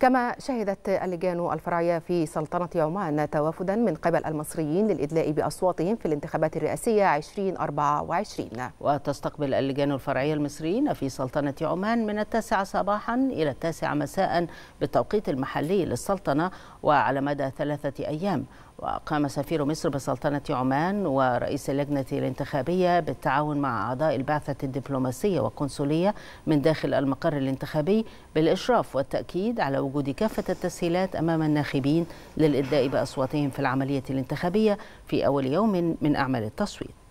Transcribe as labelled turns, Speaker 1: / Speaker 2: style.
Speaker 1: كما شهدت اللجان الفرعية في سلطنة عمان توافدا من قبل
Speaker 2: المصريين للإدلاء بأصواتهم في الانتخابات الرئاسية 2024 وتستقبل اللجان الفرعية المصريين في سلطنة عمان من التاسعة صباحا إلى التاسعة مساء بالتوقيت المحلي للسلطنة وعلى مدى ثلاثة أيام وقام سفير مصر بسلطنة عمان ورئيس اللجنة الانتخابية بالتعاون مع أعضاء البعثة الدبلوماسية والقنصلية من داخل المقر الانتخابي بالإشراف والتأكيد على وجود كافة التسهيلات أمام الناخبين للإداء بأصواتهم في العملية الانتخابية في أول يوم من أعمال التصويت